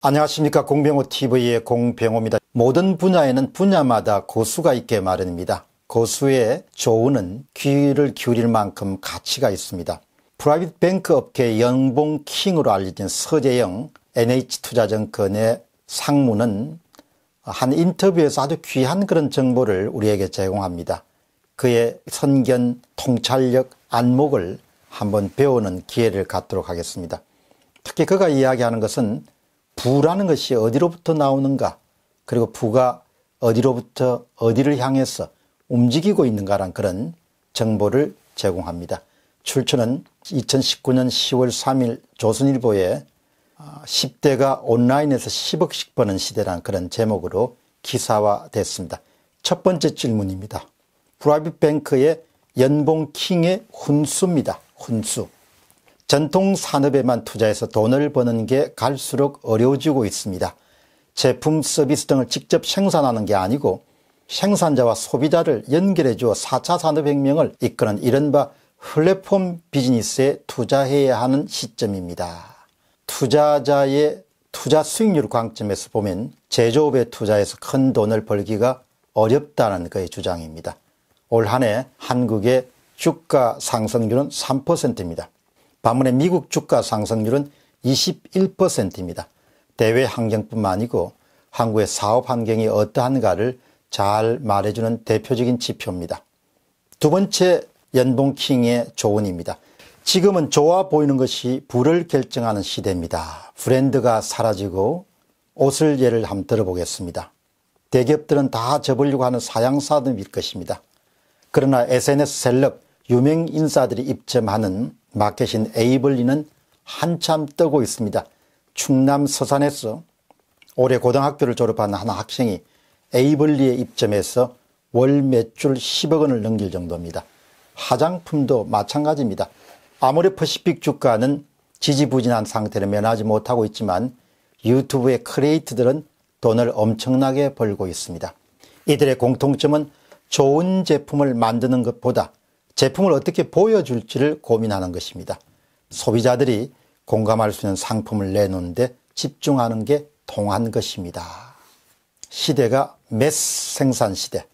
안녕하십니까 공병호TV의 공병호입니다. 모든 분야에는 분야마다 고수가 있게 마련입니다. 고수의 조언은 귀를 기울일 만큼 가치가 있습니다. 프라이빗 뱅크 업계 연봉 킹으로 알려진 서재영 NH투자증권의 상무는 한 인터뷰에서 아주 귀한 그런 정보를 우리에게 제공합니다. 그의 선견, 통찰력, 안목을 한번 배우는 기회를 갖도록 하겠습니다. 특히 그가 이야기하는 것은 부라는 것이 어디로부터 나오는가 그리고 부가 어디로부터 어디를 향해서 움직이고 있는가란 그런 정보를 제공합니다. 출처는 2019년 10월 3일 조선일보에 10대가 아, 온라인에서 10억씩 버는 시대란 그런 제목으로 기사화됐습니다. 첫 번째 질문입니다. 브라비뱅크의 연봉킹의 훈수입니다. 훈수. 전통 산업에만 투자해서 돈을 버는 게 갈수록 어려워지고 있습니다. 제품 서비스 등을 직접 생산하는 게 아니고 생산자와 소비자를 연결해 주어 4차 산업혁명을 이끄는 이른바 플랫폼 비즈니스에 투자해야 하는 시점입니다. 투자자의 투자 수익률 관점에서 보면 제조업에 투자해서 큰 돈을 벌기가 어렵다는 그의 주장입니다. 올 한해 한국의 주가 상승률은 3%입니다. 반면에 미국 주가 상승률은 21%입니다. 대외 환경뿐만 아니고 한국의 사업 환경이 어떠한가를 잘 말해주는 대표적인 지표입니다. 두 번째 연봉킹의 조언입니다. 지금은 좋아 보이는 것이 불을 결정하는 시대입니다. 브랜드가 사라지고 옷을 예를 한번 들어보겠습니다. 대기업들은 다 접으려고 하는 사양사들일 것입니다. 그러나 SNS 셀럽, 유명 인사들이 입점하는 마켓인 에이블리는 한참 뜨고 있습니다. 충남 서산에서 올해 고등학교를 졸업한 한 학생이 에이블리에 입점해서 월 매출 10억 원을 넘길 정도입니다. 화장품도 마찬가지입니다. 아무리 퍼시픽 주가는 지지부진한 상태를 면하지 못하고 있지만 유튜브의 크리에이트들은 돈을 엄청나게 벌고 있습니다. 이들의 공통점은 좋은 제품을 만드는 것보다 제품을 어떻게 보여줄지를 고민하는 것입니다. 소비자들이 공감할 수 있는 상품을 내놓는데 집중하는 게 통한 것입니다. 시대가 매스 생산 시대,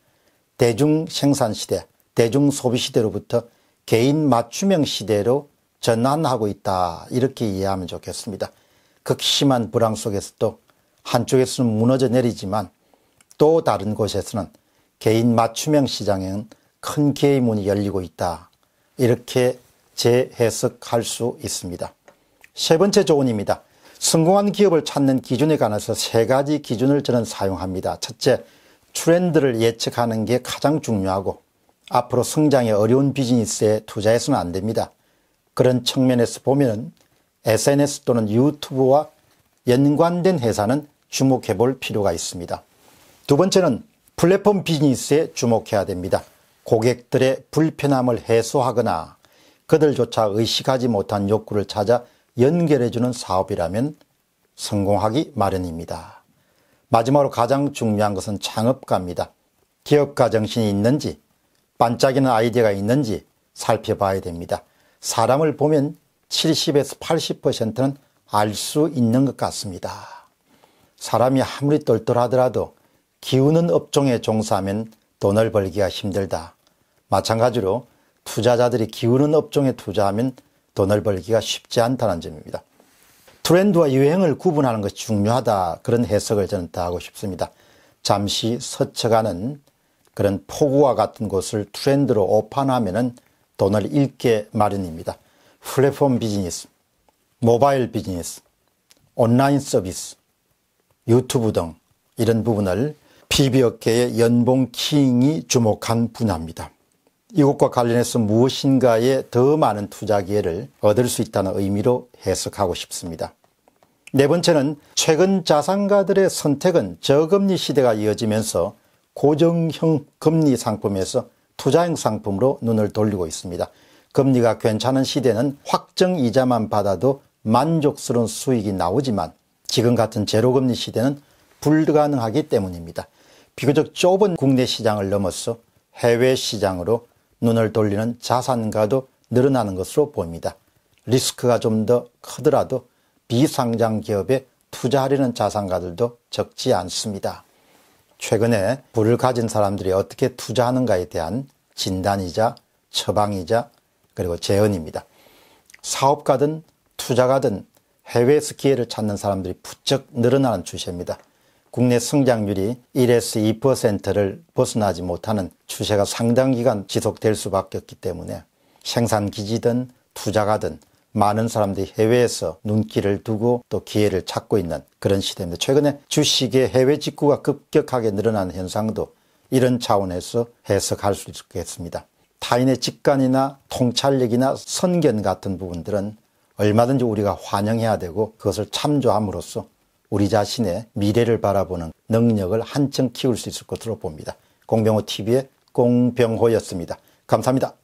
대중 생산 시대, 대중 소비 시대로부터 개인 맞춤형 시대로 전환하고 있다. 이렇게 이해하면 좋겠습니다. 극심한 불황 속에서도 한쪽에서는 무너져 내리지만 또 다른 곳에서는 개인 맞춤형 시장에는 큰 기회의 문이 열리고 있다. 이렇게 재해석할 수 있습니다. 세 번째 조언입니다. 성공한 기업을 찾는 기준에 관해서 세 가지 기준을 저는 사용합니다. 첫째, 트렌드를 예측하는 게 가장 중요하고 앞으로 성장에 어려운 비즈니스에 투자해서는 안 됩니다. 그런 측면에서 보면 SNS 또는 유튜브와 연관된 회사는 주목해 볼 필요가 있습니다. 두 번째는 플랫폼 비즈니스에 주목해야 됩니다. 고객들의 불편함을 해소하거나 그들조차 의식하지 못한 욕구를 찾아 연결해주는 사업이라면 성공하기 마련입니다. 마지막으로 가장 중요한 것은 창업가입니다. 기업가 정신이 있는지 반짝이는 아이디어가 있는지 살펴봐야 됩니다. 사람을 보면 70에서 80%는 알 수 있는 것 같습니다. 사람이 아무리 똘똘하더라도 기우는 업종에 종사하면 돈을 벌기가 힘들다. 마찬가지로 투자자들이 기우는 업종에 투자하면 돈을 벌기가 쉽지 않다는 점입니다. 트렌드와 유행을 구분하는 것이 중요하다. 그런 해석을 저는 다 하고 싶습니다. 잠시 서쳐가는 그런 폭우와 같은 곳을 트렌드로 오판하면 돈을 잃게 마련입니다. 플랫폼 비즈니스, 모바일 비즈니스, 온라인 서비스, 유튜브 등 이런 부분을 p 비업계의 연봉 킹이 주목한 분야입니다. 이것과 관련해서 무엇인가에 더 많은 투자 기회를 얻을 수 있다는 의미로 해석하고 싶습니다. 네 번째는 최근 자산가들의 선택은 저금리 시대가 이어지면서 고정형 금리 상품에서 투자형 상품으로 눈을 돌리고 있습니다. 금리가 괜찮은 시대는 확정 이자만 받아도 만족스러운 수익이 나오지만 지금 같은 제로금리 시대는 불가능하기 때문입니다. 비교적 좁은 국내 시장을 넘어서 해외 시장으로 눈을 돌리는 자산가도 늘어나는 것으로 보입니다. 리스크가 좀 더 크더라도 비상장 기업에 투자하려는 자산가들도 적지 않습니다. 최근에 부를 가진 사람들이 어떻게 투자하는가에 대한 진단이자 처방이자 그리고 재언입니다. 사업가든 투자가든 해외에서 기회를 찾는 사람들이 부쩍 늘어나는 추세입니다. 국내 성장률이 1에서 2%를 벗어나지 못하는 추세가 상당 기간 지속될 수밖에 없기 때문에 생산 기지든 투자가든 많은 사람들이 해외에서 눈길을 두고 또 기회를 찾고 있는 그런 시대입니다. 최근에 주식의 해외 직구가 급격하게 늘어난 현상도 이런 차원에서 해석할 수 있겠습니다. 타인의 직관이나 통찰력이나 선견 같은 부분들은 얼마든지 우리가 환영해야 되고 그것을 참조함으로써 우리 자신의 미래를 바라보는 능력을 한층 키울 수 있을 것으로 봅니다. 공병호 TV의 공병호였습니다. 감사합니다.